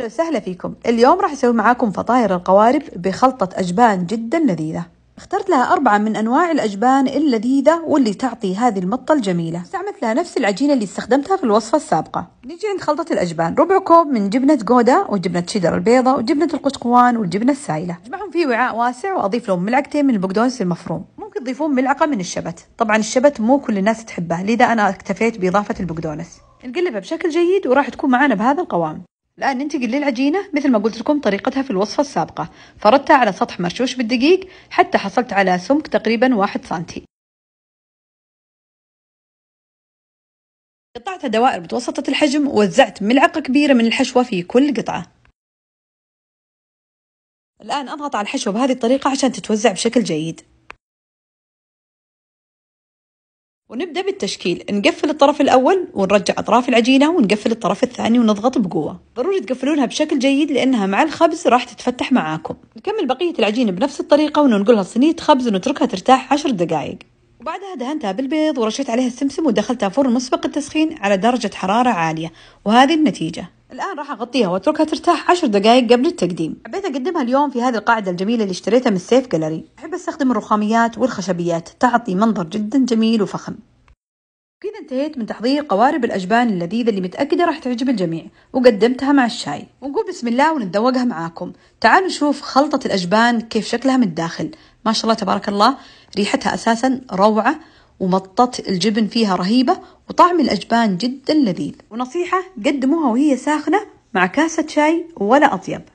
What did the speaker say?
أهلا وسهلا فيكم اليوم راح أسوي معاكم فطاير القوارب بخلطة أجبان جدا لذيذة اخترت لها أربعة من أنواع الأجبان اللذيذة واللي تعطي هذه المطة الجميلة استعملت لها نفس العجينة اللي استخدمتها في الوصفة السابقة نيجي عند خلطة الأجبان ربع كوب من جبنة جودا وجبنة شيدر البيضة وجبنة القشقوان والجبنة السائلة أجمعهم في وعاء واسع وأضيف لهم ملعقتين من البقدونس المفروم ممكن تضيفون ملعقة من الشبت طبعا الشبت مو كل الناس تحبه لذا أنا اكتفيت بإضافة البقدونس نقلبها بشكل جيد وراح تكون معنا بهذا القوام الآن ننتقل للعجينة مثل ما قلت لكم طريقتها في الوصفة السابقة فردتها على سطح مرشوش بالدقيق حتى حصلت على سمك تقريبا واحد سنتي قطعتها دوائر متوسطة الحجم ووزعت ملعقة كبيرة من الحشوة في كل قطعة الآن أضغط على الحشوة بهذه الطريقة عشان تتوزع بشكل جيد ونبدأ بالتشكيل نقفل الطرف الأول ونرجع أطراف العجينة ونقفل الطرف الثاني ونضغط بقوة ضروري تقفلونها بشكل جيد لأنها مع الخبز راح تتفتح معاكم نكمل بقية العجينة بنفس الطريقة وننقلها صينية خبز ونتركها ترتاح 10 دقائق وبعدها دهنتها بالبيض ورشيت عليها السمسم ودخلتها فرن مسبق التسخين على درجة حرارة عالية وهذه النتيجة الآن راح أغطيها وأتركها ترتاح 10 دقائق قبل التقديم حبيت أقدمها اليوم في هذه القاعدة الجميلة اللي اشتريتها من سيف جالري أحب أستخدم الرخاميات والخشبيات تعطي منظر جدا جميل وفخم كذا انتهيت من تحضير قوارب الأجبان اللذيذة اللي متأكدة راح تعجب الجميع وقدمتها مع الشاي ونقول بسم الله ونتذوقها معاكم تعالوا نشوف خلطة الأجبان كيف شكلها من الداخل ما شاء الله تبارك الله ريحتها أساسا روعة ومطة الجبن فيها رهيبة وطعم الأجبان جدا لذيذ ونصيحة قدموها وهي ساخنة مع كاسة شاي ولا أطيب